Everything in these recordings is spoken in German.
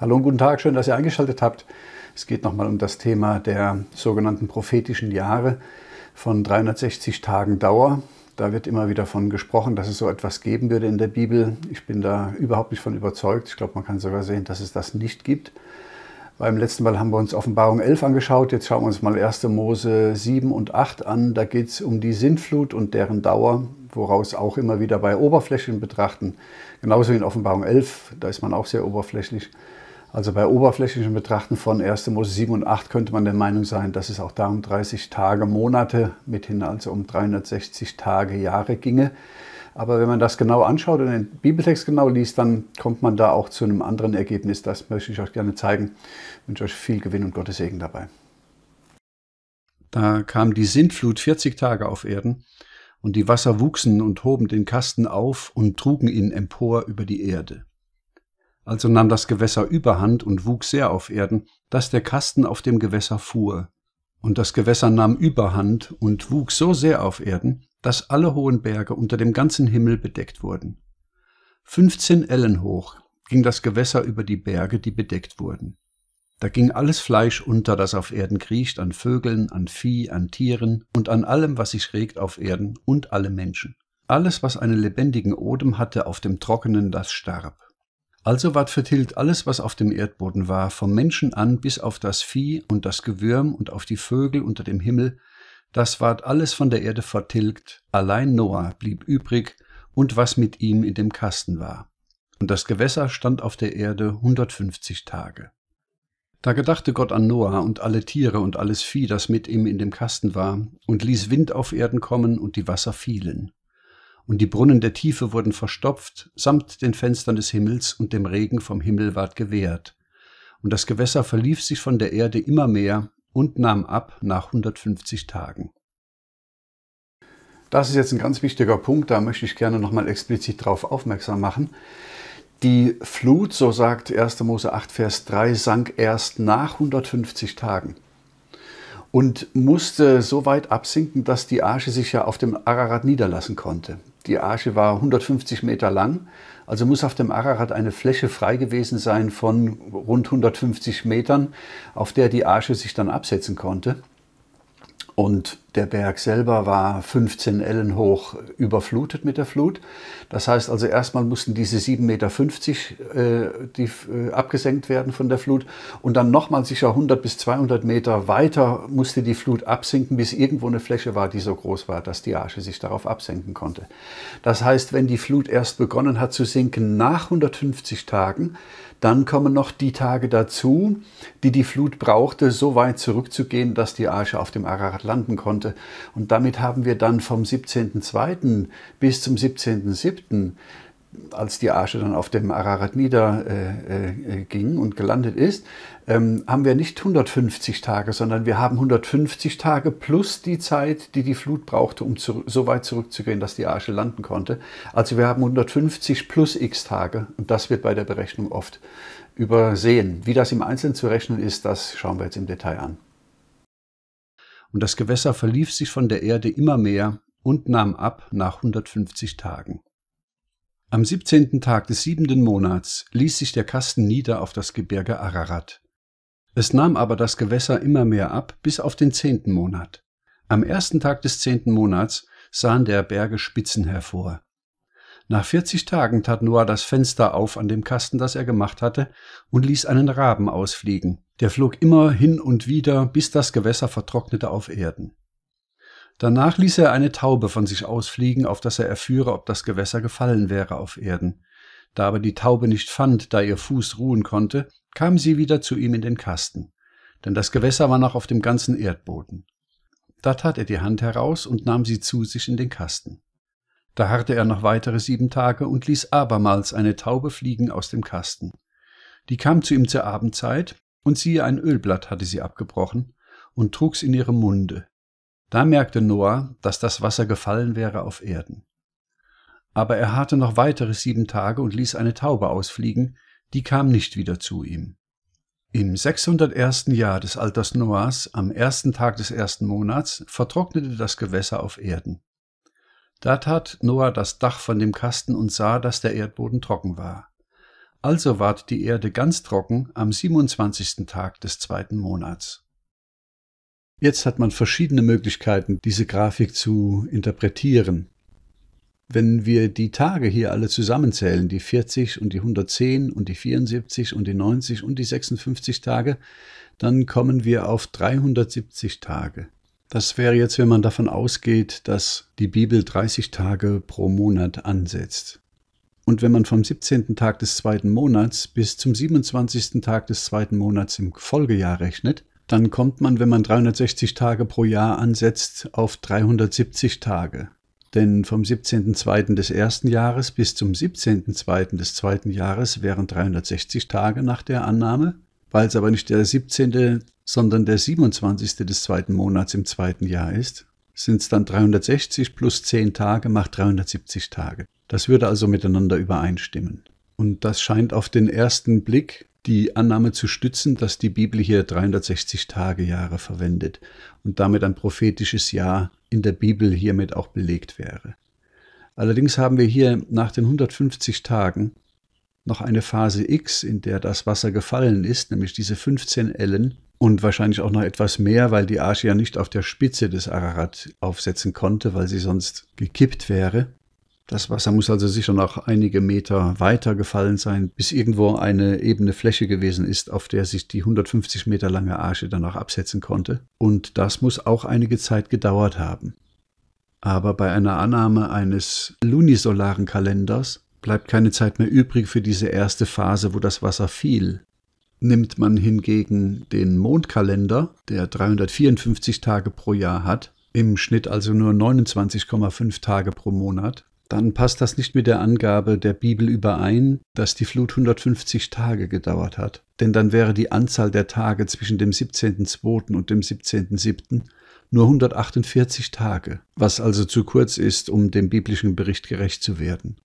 Hallo und guten Tag, schön, dass ihr eingeschaltet habt. Es geht nochmal um das Thema der sogenannten prophetischen Jahre von 360 Tagen Dauer. Da wird immer wieder von gesprochen, dass es so etwas geben würde in der Bibel. Ich bin da überhaupt nicht von überzeugt. Ich glaube, man kann sogar sehen, dass es das nicht gibt. Beim letzten Mal haben wir uns Offenbarung 11 angeschaut. Jetzt schauen wir uns mal 1. Mose 7 und 8 an. Da geht es um die Sintflut und deren Dauer, woraus auch immer wieder bei Oberflächen betrachten. Genauso wie in Offenbarung 11, da ist man auch sehr oberflächlich also bei oberflächlichem Betrachten von 1. Mose 7 und 8 könnte man der Meinung sein, dass es auch da um 30 Tage, Monate, mithin also um 360 Tage, Jahre ginge. Aber wenn man das genau anschaut und den Bibeltext genau liest, dann kommt man da auch zu einem anderen Ergebnis. Das möchte ich euch gerne zeigen. Ich wünsche euch viel Gewinn und Gottes Segen dabei. Da kam die Sintflut 40 Tage auf Erden, und die Wasser wuchsen und hoben den Kasten auf und trugen ihn empor über die Erde. Also nahm das Gewässer überhand und wuchs sehr auf Erden, dass der Kasten auf dem Gewässer fuhr. Und das Gewässer nahm überhand und wuchs so sehr auf Erden, dass alle hohen Berge unter dem ganzen Himmel bedeckt wurden. Fünfzehn Ellen hoch ging das Gewässer über die Berge, die bedeckt wurden. Da ging alles Fleisch unter, das auf Erden kriecht, an Vögeln, an Vieh, an Tieren und an allem, was sich regt auf Erden und alle Menschen. Alles, was einen lebendigen Odem hatte auf dem Trockenen, das starb. Also ward vertilgt alles, was auf dem Erdboden war, vom Menschen an bis auf das Vieh und das Gewürm und auf die Vögel unter dem Himmel, das ward alles von der Erde vertilgt, allein Noah blieb übrig und was mit ihm in dem Kasten war. Und das Gewässer stand auf der Erde 150 Tage. Da gedachte Gott an Noah und alle Tiere und alles Vieh, das mit ihm in dem Kasten war, und ließ Wind auf Erden kommen, und die Wasser fielen und die Brunnen der Tiefe wurden verstopft, samt den Fenstern des Himmels und dem Regen vom Himmel ward gewehrt. Und das Gewässer verlief sich von der Erde immer mehr und nahm ab nach 150 Tagen. Das ist jetzt ein ganz wichtiger Punkt, da möchte ich gerne nochmal explizit darauf aufmerksam machen. Die Flut, so sagt 1. Mose 8, Vers 3, sank erst nach 150 Tagen und musste so weit absinken, dass die Arche sich ja auf dem Ararat niederlassen konnte. Die Arche war 150 Meter lang, also muss auf dem Ararat eine Fläche frei gewesen sein von rund 150 Metern, auf der die Arche sich dann absetzen konnte. Und der Berg selber war 15 Ellen hoch überflutet mit der Flut. Das heißt also, erstmal mussten diese 7,50 Meter äh, die, äh, abgesenkt werden von der Flut und dann nochmal sicher 100 bis 200 Meter weiter musste die Flut absinken, bis irgendwo eine Fläche war, die so groß war, dass die Arche sich darauf absenken konnte. Das heißt, wenn die Flut erst begonnen hat zu sinken nach 150 Tagen, dann kommen noch die Tage dazu, die die Flut brauchte, so weit zurückzugehen, dass die Arche auf dem Ararat landen konnte konnte. Und damit haben wir dann vom 17.02. bis zum 17.07., als die Asche dann auf dem Ararat niederging äh, äh, äh und gelandet ist, ähm, haben wir nicht 150 Tage, sondern wir haben 150 Tage plus die Zeit, die die Flut brauchte, um zu, so weit zurückzugehen, dass die Asche landen konnte. Also wir haben 150 plus x Tage und das wird bei der Berechnung oft übersehen. Wie das im Einzelnen zu rechnen ist, das schauen wir jetzt im Detail an und das Gewässer verlief sich von der Erde immer mehr und nahm ab nach 150 Tagen. Am 17. Tag des siebenten Monats ließ sich der Kasten nieder auf das Gebirge Ararat. Es nahm aber das Gewässer immer mehr ab bis auf den zehnten Monat. Am ersten Tag des zehnten Monats sahen der Berge Spitzen hervor. Nach 40 Tagen tat Noah das Fenster auf an dem Kasten, das er gemacht hatte, und ließ einen Raben ausfliegen. Der flog immer hin und wieder, bis das Gewässer vertrocknete auf Erden. Danach ließ er eine Taube von sich ausfliegen, auf dass er erführe, ob das Gewässer gefallen wäre auf Erden. Da aber die Taube nicht fand, da ihr Fuß ruhen konnte, kam sie wieder zu ihm in den Kasten, denn das Gewässer war noch auf dem ganzen Erdboden. Da tat er die Hand heraus und nahm sie zu sich in den Kasten. Da harrte er noch weitere sieben Tage und ließ abermals eine Taube fliegen aus dem Kasten. Die kam zu ihm zur Abendzeit, und siehe, ein Ölblatt hatte sie abgebrochen und trug's in ihrem Munde. Da merkte Noah, dass das Wasser gefallen wäre auf Erden. Aber er harrte noch weitere sieben Tage und ließ eine Taube ausfliegen, die kam nicht wieder zu ihm. Im 601. Jahr des Alters Noahs, am ersten Tag des ersten Monats, vertrocknete das Gewässer auf Erden. Da tat Noah das Dach von dem Kasten und sah, dass der Erdboden trocken war also ward die Erde ganz trocken am 27. Tag des zweiten Monats. Jetzt hat man verschiedene Möglichkeiten, diese Grafik zu interpretieren. Wenn wir die Tage hier alle zusammenzählen, die 40 und die 110 und die 74 und die 90 und die 56 Tage, dann kommen wir auf 370 Tage. Das wäre jetzt, wenn man davon ausgeht, dass die Bibel 30 Tage pro Monat ansetzt. Und wenn man vom 17. Tag des zweiten Monats bis zum 27. Tag des zweiten Monats im Folgejahr rechnet, dann kommt man, wenn man 360 Tage pro Jahr ansetzt, auf 370 Tage. Denn vom 17.2. des ersten Jahres bis zum 17.2. des zweiten Jahres wären 360 Tage nach der Annahme. Weil es aber nicht der 17., sondern der 27. des zweiten Monats im zweiten Jahr ist, sind es dann 360 plus 10 Tage macht 370 Tage. Das würde also miteinander übereinstimmen. Und das scheint auf den ersten Blick die Annahme zu stützen, dass die Bibel hier 360 Tage Jahre verwendet und damit ein prophetisches Jahr in der Bibel hiermit auch belegt wäre. Allerdings haben wir hier nach den 150 Tagen noch eine Phase X, in der das Wasser gefallen ist, nämlich diese 15 Ellen, und wahrscheinlich auch noch etwas mehr, weil die Arche ja nicht auf der Spitze des Ararat aufsetzen konnte, weil sie sonst gekippt wäre. Das Wasser muss also sicher noch einige Meter weiter gefallen sein, bis irgendwo eine ebene Fläche gewesen ist, auf der sich die 150 Meter lange Arche dann auch absetzen konnte. Und das muss auch einige Zeit gedauert haben. Aber bei einer Annahme eines lunisolaren Kalenders bleibt keine Zeit mehr übrig für diese erste Phase, wo das Wasser fiel. Nimmt man hingegen den Mondkalender, der 354 Tage pro Jahr hat, im Schnitt also nur 29,5 Tage pro Monat, dann passt das nicht mit der Angabe der Bibel überein, dass die Flut 150 Tage gedauert hat. Denn dann wäre die Anzahl der Tage zwischen dem 17.02. und dem 17.07. nur 148 Tage, was also zu kurz ist, um dem biblischen Bericht gerecht zu werden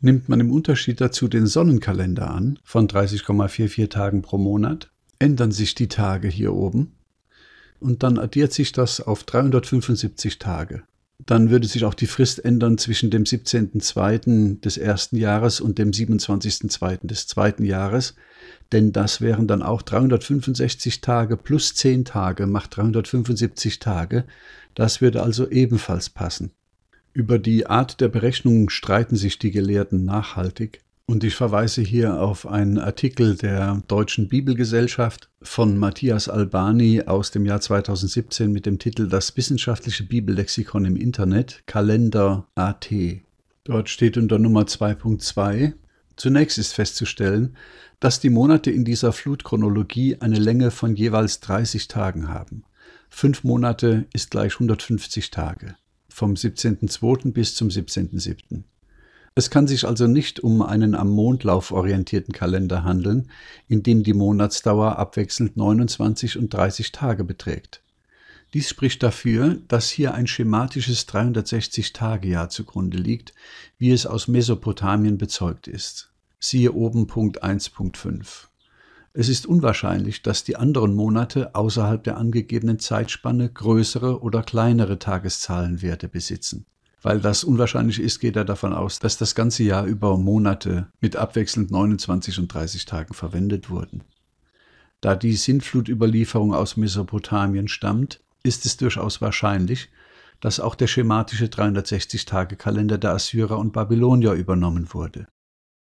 nimmt man im Unterschied dazu den Sonnenkalender an von 30,44 Tagen pro Monat, ändern sich die Tage hier oben und dann addiert sich das auf 375 Tage. Dann würde sich auch die Frist ändern zwischen dem 17.02. des ersten Jahres und dem 27.02. des zweiten Jahres, denn das wären dann auch 365 Tage plus 10 Tage macht 375 Tage. Das würde also ebenfalls passen. Über die Art der Berechnung streiten sich die Gelehrten nachhaltig. Und ich verweise hier auf einen Artikel der Deutschen Bibelgesellschaft von Matthias Albani aus dem Jahr 2017 mit dem Titel Das wissenschaftliche Bibellexikon im Internet, Kalender AT. Dort steht unter Nummer 2.2 Zunächst ist festzustellen, dass die Monate in dieser Flutchronologie eine Länge von jeweils 30 Tagen haben. Fünf Monate ist gleich 150 Tage vom 17.02. bis zum 17.07. Es kann sich also nicht um einen am Mondlauf orientierten Kalender handeln, in dem die Monatsdauer abwechselnd 29 und 30 Tage beträgt. Dies spricht dafür, dass hier ein schematisches 360-Tage-Jahr zugrunde liegt, wie es aus Mesopotamien bezeugt ist. Siehe oben Punkt 1.5. Es ist unwahrscheinlich, dass die anderen Monate außerhalb der angegebenen Zeitspanne größere oder kleinere Tageszahlenwerte besitzen. Weil das unwahrscheinlich ist, geht er davon aus, dass das ganze Jahr über Monate mit abwechselnd 29 und 30 Tagen verwendet wurden. Da die Sintflutüberlieferung aus Mesopotamien stammt, ist es durchaus wahrscheinlich, dass auch der schematische 360-Tage-Kalender der Assyrer und Babylonier übernommen wurde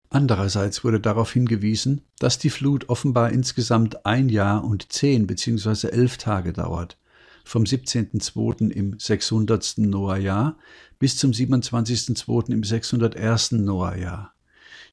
Andererseits wurde darauf hingewiesen, dass die Flut offenbar insgesamt ein Jahr und zehn bzw. elf Tage dauert, vom 17.02. im 600. Noahjahr bis zum 27.02. im 601. Noahjahr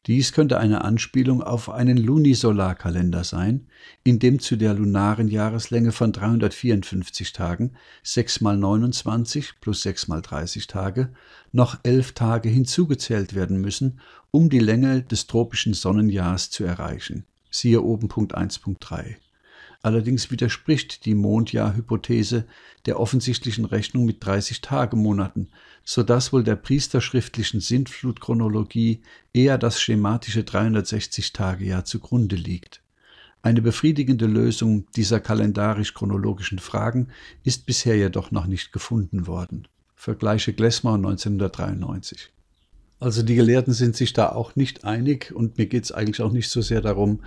dies könnte eine Anspielung auf einen Lunisolarkalender sein, in dem zu der lunaren Jahreslänge von 354 Tagen 6 mal 29 plus 6 mal 30 Tage noch 11 Tage hinzugezählt werden müssen, um die Länge des tropischen Sonnenjahrs zu erreichen. Siehe oben Punkt 1.3. Allerdings widerspricht die Mondjahr-Hypothese der offensichtlichen Rechnung mit 30-Tage-Monaten, so dass wohl der priesterschriftlichen Sintflutchronologie eher das schematische 360-Tage-Jahr zugrunde liegt. Eine befriedigende Lösung dieser kalendarisch-chronologischen Fragen ist bisher jedoch noch nicht gefunden worden. Vergleiche Glessmer 1993 also die Gelehrten sind sich da auch nicht einig und mir geht es eigentlich auch nicht so sehr darum,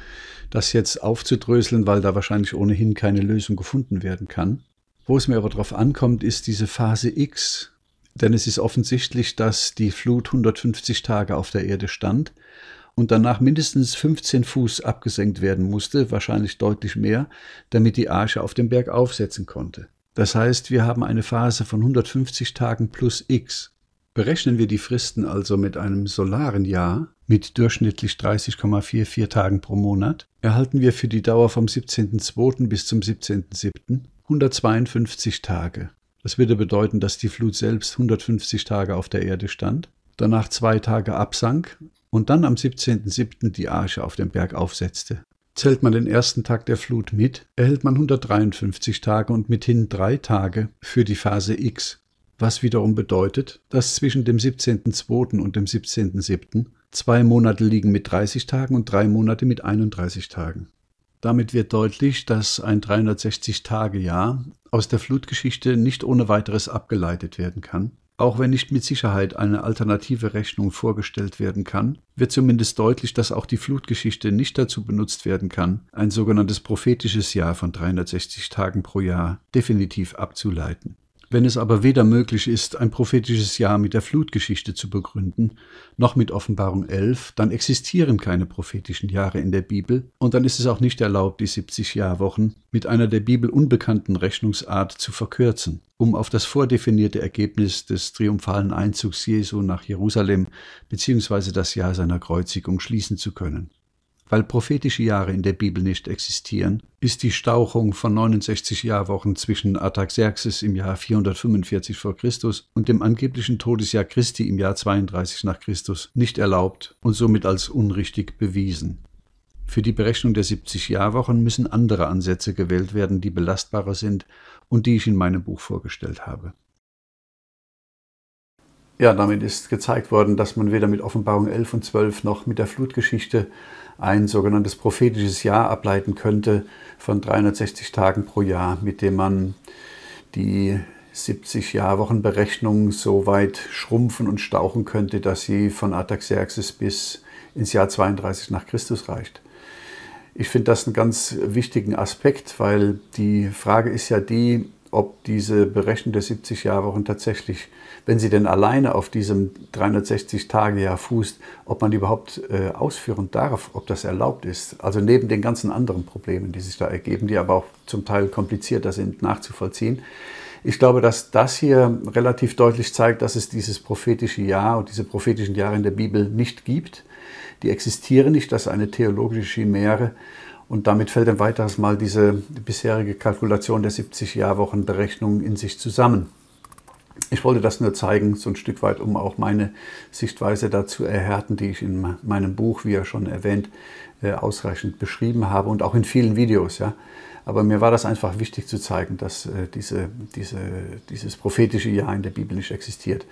das jetzt aufzudröseln, weil da wahrscheinlich ohnehin keine Lösung gefunden werden kann. Wo es mir aber drauf ankommt, ist diese Phase X, denn es ist offensichtlich, dass die Flut 150 Tage auf der Erde stand und danach mindestens 15 Fuß abgesenkt werden musste, wahrscheinlich deutlich mehr, damit die Arche auf dem Berg aufsetzen konnte. Das heißt, wir haben eine Phase von 150 Tagen plus X. Berechnen wir die Fristen also mit einem solaren Jahr mit durchschnittlich 30,44 Tagen pro Monat, erhalten wir für die Dauer vom 17.02. bis zum 17.07. 152 Tage. Das würde bedeuten, dass die Flut selbst 150 Tage auf der Erde stand, danach zwei Tage absank und dann am 17.07. die Arche auf dem Berg aufsetzte. Zählt man den ersten Tag der Flut mit, erhält man 153 Tage und mithin drei Tage für die Phase X, was wiederum bedeutet, dass zwischen dem 17.02. und dem 17.07. zwei Monate liegen mit 30 Tagen und drei Monate mit 31 Tagen. Damit wird deutlich, dass ein 360-Tage-Jahr aus der Flutgeschichte nicht ohne weiteres abgeleitet werden kann. Auch wenn nicht mit Sicherheit eine alternative Rechnung vorgestellt werden kann, wird zumindest deutlich, dass auch die Flutgeschichte nicht dazu benutzt werden kann, ein sogenanntes prophetisches Jahr von 360 Tagen pro Jahr definitiv abzuleiten. Wenn es aber weder möglich ist, ein prophetisches Jahr mit der Flutgeschichte zu begründen, noch mit Offenbarung 11, dann existieren keine prophetischen Jahre in der Bibel und dann ist es auch nicht erlaubt, die 70 Jahrwochen mit einer der Bibel unbekannten Rechnungsart zu verkürzen, um auf das vordefinierte Ergebnis des triumphalen Einzugs Jesu nach Jerusalem bzw. das Jahr seiner Kreuzigung schließen zu können. Weil prophetische Jahre in der Bibel nicht existieren, ist die Stauchung von 69 Jahrwochen zwischen Artaxerxes im Jahr 445 v. Chr. und dem angeblichen Todesjahr Christi im Jahr 32 nach Christus nicht erlaubt und somit als unrichtig bewiesen. Für die Berechnung der 70 Jahrwochen müssen andere Ansätze gewählt werden, die belastbarer sind und die ich in meinem Buch vorgestellt habe. Ja, damit ist gezeigt worden, dass man weder mit Offenbarung 11 und 12 noch mit der Flutgeschichte ein sogenanntes prophetisches Jahr ableiten könnte von 360 Tagen pro Jahr, mit dem man die 70-Jahr-Wochenberechnung so weit schrumpfen und stauchen könnte, dass sie von Artaxerxes bis ins Jahr 32 nach Christus reicht. Ich finde das einen ganz wichtigen Aspekt, weil die Frage ist ja die, ob diese berechnete 70 Jahre Wochen tatsächlich, wenn sie denn alleine auf diesem 360-Tage-Jahr fußt, ob man die überhaupt äh, ausführen darf, ob das erlaubt ist. Also neben den ganzen anderen Problemen, die sich da ergeben, die aber auch zum Teil komplizierter sind nachzuvollziehen. Ich glaube, dass das hier relativ deutlich zeigt, dass es dieses prophetische Jahr und diese prophetischen Jahre in der Bibel nicht gibt. Die existieren nicht, das ist eine theologische Chimäre. Und damit fällt ein weiteres Mal diese bisherige Kalkulation der 70-Jahr-Wochen Berechnung in sich zusammen. Ich wollte das nur zeigen, so ein Stück weit, um auch meine Sichtweise dazu erhärten, die ich in meinem Buch, wie ja schon erwähnt, äh, ausreichend beschrieben habe und auch in vielen Videos. Ja. Aber mir war das einfach wichtig zu zeigen, dass äh, diese, diese, dieses prophetische Jahr in der Bibel nicht existiert.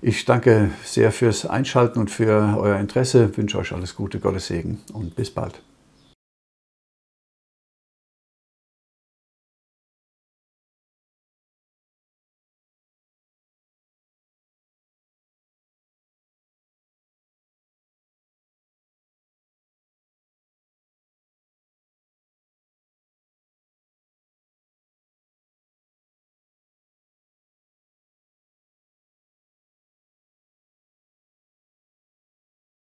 Ich danke sehr fürs Einschalten und für euer Interesse, wünsche euch alles Gute, Gottes Segen und bis bald.